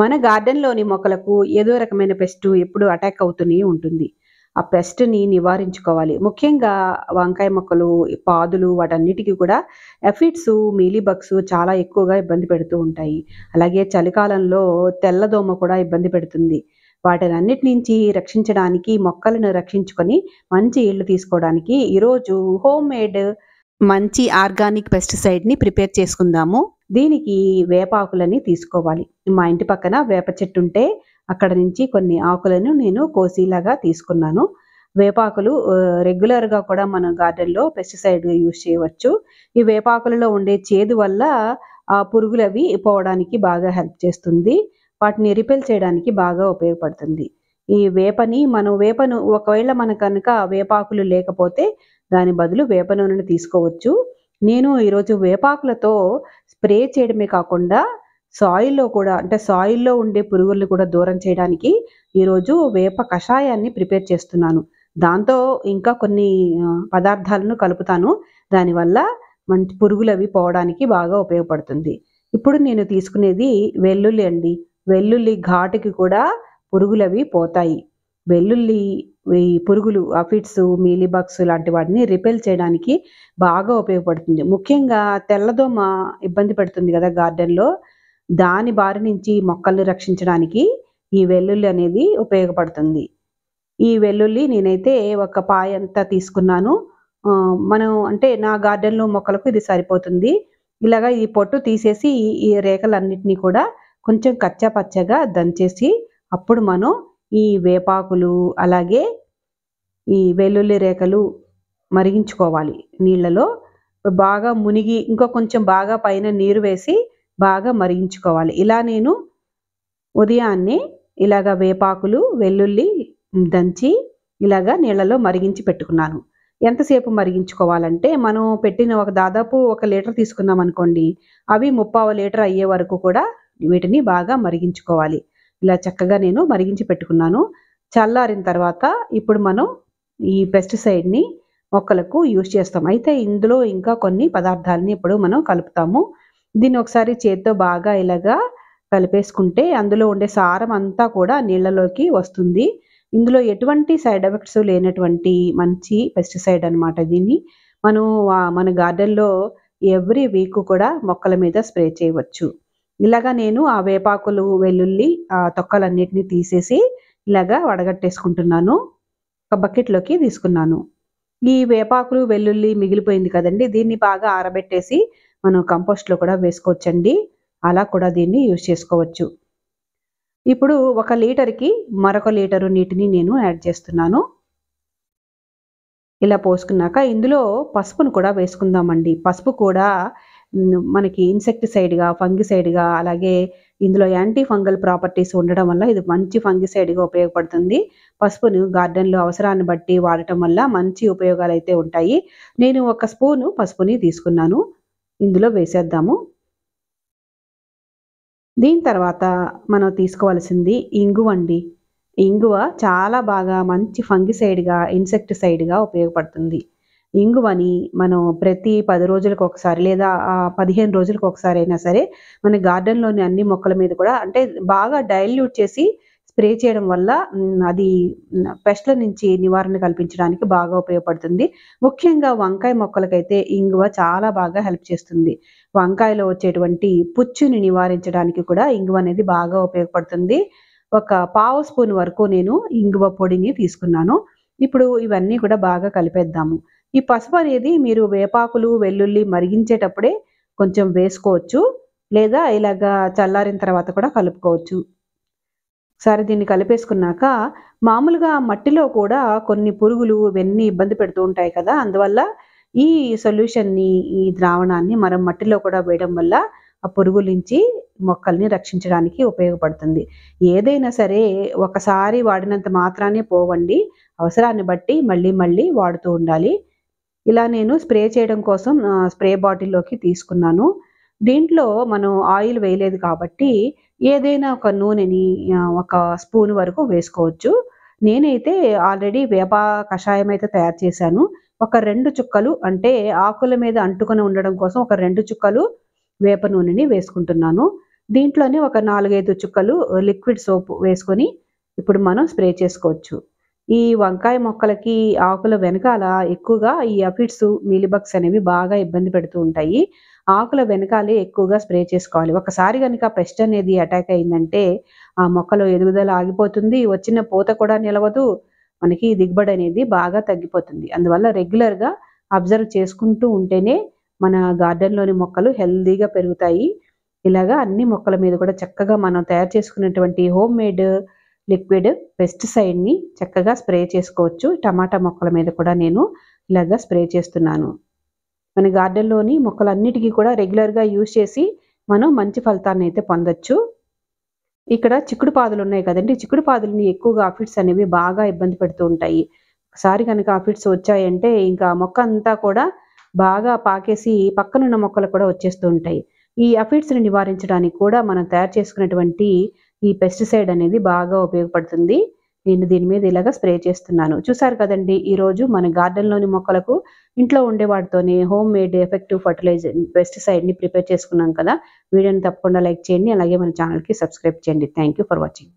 మన గార్డెన్లోని మొక్కలకు ఏదో రకమైన పెస్ట్ ఎప్పుడు అటాక్ అవుతూనే ఉంటుంది ఆ పెస్ట్ని నివారించుకోవాలి ముఖ్యంగా వంకాయ మొక్కలు పాదులు వాటన్నిటికీ కూడా ఎఫిడ్స్ మీలీబగ్స్ చాలా ఎక్కువగా ఇబ్బంది పెడుతూ ఉంటాయి అలాగే చలికాలంలో తెల్లదోమ కూడా ఇబ్బంది పెడుతుంది వాటిని అన్నిటి నుంచి రక్షించడానికి మొక్కలను రక్షించుకొని మంచి ఇళ్ళు తీసుకోవడానికి ఈరోజు హోమ్ మేడ్ మంచి ఆర్గానిక్ పెస్టిసైడ్ని ప్రిపేర్ చేసుకుందాము దీనికి వేపాకులని తీసుకోవాలి మా ఇంటి పక్కన వేప చెట్టు ఉంటే అక్కడ నుంచి కొన్ని ఆకులను నేను కోసిలాగా తీసుకున్నాను వేపాకులు రెగ్యులర్గా కూడా మనం గార్డెన్లో పెస్టిసైడ్ యూజ్ చేయవచ్చు ఈ వేపాకులలో ఉండే చేదు వల్ల ఆ పురుగులు అవి పోవడానికి బాగా హెల్ప్ చేస్తుంది వాటిని రిపేల్ చేయడానికి బాగా ఉపయోగపడుతుంది ఈ వేపని మనం వేపను ఒకవేళ మన కనుక వేపాకులు లేకపోతే దాని బదులు వేప నూనెను తీసుకోవచ్చు నేను ఈరోజు వేపాకులతో స్ప్రే చేయడమే కాకుండా సాయిల్లో కూడా అంటే సాయిల్లో ఉండే పురుగుల్ని కూడా దూరం చేయడానికి ఈరోజు వేప కషాయాన్ని ప్రిపేర్ చేస్తున్నాను దాంతో ఇంకా కొన్ని పదార్థాలను కలుపుతాను దానివల్ల మంచి పురుగులు అవి పోవడానికి బాగా ఉపయోగపడుతుంది ఇప్పుడు నేను తీసుకునేది వెల్లుల్లి అండి వెల్లుల్లి ఘాటుకి కూడా పురుగులవి పోతాయి వెల్లుల్లి ఈ పురుగులు అఫిడ్స్ మీలీబాక్స్ లాంటి వాటిని రిపేర్ చేయడానికి బాగా ఉపయోగపడుతుంది ముఖ్యంగా తెల్లదోమ ఇబ్బంది పెడుతుంది కదా గార్డెన్లో దాని బారి నుంచి మొక్కల్ని రక్షించడానికి ఈ వెల్లుల్లి అనేది ఉపయోగపడుతుంది ఈ వెల్లుల్లి నేనైతే ఒక పాయ అంతా తీసుకున్నాను మనం అంటే నా గార్డెన్లో మొక్కలకు ఇది సరిపోతుంది ఇలాగా ఈ పొట్టు తీసేసి ఈ రేఖలన్నింటినీ కూడా కొంచెం కచ్చా పచ్చగా దంచేసి అప్పుడు మనం ఈ వేపాకులు అలాగే ఈ వెల్లుల్లి రేఖలు మరిగించుకోవాలి నీళ్ళలో బాగా మునిగి ఇంకా కొంచెం బాగా పైన నీరు వేసి బాగా మరిగించుకోవాలి ఇలా నేను ఉదయాన్నే ఇలాగ వేపాకులు వెల్లుల్లి దంచి ఇలాగ నీళ్ళలో మరిగించి పెట్టుకున్నాను ఎంతసేపు మరిగించుకోవాలంటే మనం పెట్టిన ఒక దాదాపు ఒక లీటర్ తీసుకున్నాం అనుకోండి అవి ముప్పావ లీటర్ అయ్యే వరకు కూడా వీటిని బాగా మరిగించుకోవాలి ఇలా చక్కగా నేను మరిగించి పెట్టుకున్నాను చల్లారిన తర్వాత ఇప్పుడు మనం ఈ పెస్టిసైడ్ని మొక్కలకు యూజ్ చేస్తాం అయితే ఇందులో ఇంకా కొన్ని పదార్థాలని ఇప్పుడు మనం కలుపుతాము దీన్ని ఒకసారి చేత్తో బాగా ఇలాగా కలిపేసుకుంటే అందులో ఉండే సారం అంతా కూడా నీళ్ళలోకి వస్తుంది ఇందులో ఎటువంటి సైడ్ ఎఫెక్ట్స్ లేనటువంటి మంచి పెస్టిసైడ్ అనమాట దీన్ని మనం మన గార్డెన్లో ఎవ్రీ వీక్ కూడా మొక్కల మీద స్ప్రే చేయవచ్చు ఇలాగా నేను ఆ వేపాకులు వెల్లుల్లి ఆ తొక్కలన్నిటినీ తీసేసి ఇలాగా వడగట్టేసుకుంటున్నాను ఒక బకెట్లోకి తీసుకున్నాను ఈ వేపాకులు వెల్లుల్లి మిగిలిపోయింది కదండి దీన్ని బాగా ఆరబెట్టేసి మనం కంపోస్ట్లో కూడా వేసుకోవచ్చండి అలా కూడా దీన్ని యూజ్ చేసుకోవచ్చు ఇప్పుడు ఒక లీటర్కి మరొక లీటరు నీటిని నేను యాడ్ చేస్తున్నాను ఇలా పోసుకున్నాక ఇందులో పసుపును కూడా వేసుకుందామండి పసుపు కూడా మనకి ఇన్సెక్టిసైడ్గా ఫంగిసైడ్గా అలాగే ఇందులో యాంటీ ఫంగల్ ప్రాపర్టీస్ ఉండడం వల్ల ఇది మంచి ఫంగిసైడ్గా ఉపయోగపడుతుంది పసుపును గార్డెన్లో అవసరాన్ని బట్టి వాడటం వల్ల మంచి ఉపయోగాలు అయితే ఉంటాయి నేను ఒక స్పూను పసుపుని తీసుకున్నాను ఇందులో వేసేద్దాము దీని తర్వాత మనం తీసుకోవాల్సింది ఇంగువ అండి ఇంగువ చాలా బాగా మంచి ఫంగిసైడ్గా ఇన్సెక్టిసైడ్గా ఉపయోగపడుతుంది ఇంగువని మనం ప్రతి పది రోజులకు ఒకసారి లేదా పదిహేను రోజులకు ఒకసారి అయినా సరే మన గార్డెన్లోని అన్ని మొక్కల మీద కూడా అంటే బాగా డైల్యూట్ చేసి స్ప్రే చేయడం వల్ల అది పెస్ట్ల నుంచి నివారణ కల్పించడానికి బాగా ఉపయోగపడుతుంది ముఖ్యంగా వంకాయ మొక్కలకైతే ఇంగువ చాలా బాగా హెల్ప్ చేస్తుంది వంకాయలో వచ్చేటువంటి పుచ్చుని నివారించడానికి కూడా ఇంగువ అనేది బాగా ఉపయోగపడుతుంది ఒక పావు స్పూన్ వరకు నేను ఇంగువ పొడిని తీసుకున్నాను ఇప్పుడు ఇవన్నీ కూడా బాగా కలిపేద్దాము ఈ పసుపు అనేది మీరు వేపాకులు వెల్లుల్లి మరిగించేటప్పుడే కొంచెం వేసుకోవచ్చు లేదా ఇలాగా చల్లారిన తర్వాత కూడా కలుపుకోవచ్చు ఒకసారి దీన్ని కలిపేసుకున్నాక మామూలుగా మట్టిలో కూడా కొన్ని పురుగులు ఇవన్నీ ఇబ్బంది పెడుతూ ఉంటాయి కదా అందువల్ల ఈ సొల్యూషన్ని ఈ ద్రావణాన్ని మనం మట్టిలో కూడా వేయడం వల్ల ఆ పురుగుల నుంచి మొక్కల్ని రక్షించడానికి ఉపయోగపడుతుంది ఏదైనా సరే ఒకసారి వాడినంత మాత్రాన్ని పోవండి అవసరాన్ని బట్టి మళ్ళీ మళ్ళీ వాడుతూ ఉండాలి ఇలా నేను స్ప్రే చేయడం కోసం స్ప్రే బాటిల్లోకి తీసుకున్నాను దీంట్లో మనం ఆయిల్ వేయలేదు కాబట్టి ఏదైనా ఒక నూనెని ఒక స్పూన్ వరకు వేసుకోవచ్చు నేనైతే ఆల్రెడీ వేప కషాయం అయితే తయారు చేశాను ఒక రెండు చుక్కలు అంటే ఆకుల మీద అంటుకొని ఉండడం కోసం ఒక రెండు చుక్కలు వేప నూనెని వేసుకుంటున్నాను దీంట్లోనే ఒక నాలుగైదు చుక్కలు లిక్విడ్ సోప్ వేసుకొని ఇప్పుడు మనం స్ప్రే చేసుకోవచ్చు ఈ వంకాయ మొక్కలకి ఆకుల వెనకాల ఎక్కువగా ఈ అఫిడ్స్ మీలిబక్స్ అనేవి బాగా ఇబ్బంది పెడుతూ ఉంటాయి ఆకుల వెనకాలే ఎక్కువగా స్ప్రే చేసుకోవాలి ఒకసారి కనుక పెస్ట్ అనేది అటాక్ అయిందంటే ఆ మొక్కలో ఎదుగుదల ఆగిపోతుంది వచ్చిన పూత కూడా నిలవదు మనకి దిగుబడి అనేది బాగా తగ్గిపోతుంది అందువల్ల రెగ్యులర్గా అబ్జర్వ్ చేసుకుంటూ ఉంటేనే మన గార్డెన్లోని మొక్కలు హెల్దీగా పెరుగుతాయి ఇలాగా అన్ని మొక్కల మీద కూడా చక్కగా మనం తయారు చేసుకున్నటువంటి హోమ్ మేడ్ లిక్విడ్ పెస్టిసైడ్ని చక్కగా స్ప్రే చేసుకోవచ్చు టమాటా మొక్కల మీద కూడా నేను ఇలాగా స్ప్రే చేస్తున్నాను మన గార్డెన్లోని మొక్కలన్నిటికీ కూడా రెగ్యులర్గా యూజ్ చేసి మనం మంచి ఫలితాన్ని అయితే పొందొచ్చు ఇక్కడ చిక్కుడు పాదులు ఉన్నాయి కదండి చిక్కుడు పాదులని ఎక్కువగా ఆఫిడ్స్ అనేవి బాగా ఇబ్బంది పెడుతూ ఉంటాయి ఒకసారి కనుక ఆఫిడ్స్ వచ్చాయంటే ఇంకా మొక్క అంతా కూడా బాగా పాకేసి పక్కనున్న మొక్కలు కూడా వచ్చేస్తూ ఉంటాయి ఈ అఫిడ్స్ని నివారించడానికి కూడా మనం తయారు చేసుకున్నటువంటి ఈ పెస్టిసైడ్ అనేది బాగా ఉపయోగపడుతుంది నేను దీని మీద ఇలాగ స్ప్రే చేస్తున్నాను చూసారు కదండి ఈరోజు మన గార్డెన్లోని మొక్కలకు ఇంట్లో ఉండే వాటితోనే హోమ్ మేడ్ ఎఫెక్టివ్ ఫర్టిలైజర్ పెస్టిసైడ్ని ప్రిపేర్ చేసుకున్నాం కదా వీడియోని తప్పకుండా లైక్ చేయండి అలాగే మన ఛానల్కి సబ్స్క్రైబ్ చేయండి థ్యాంక్ ఫర్ వాచింగ్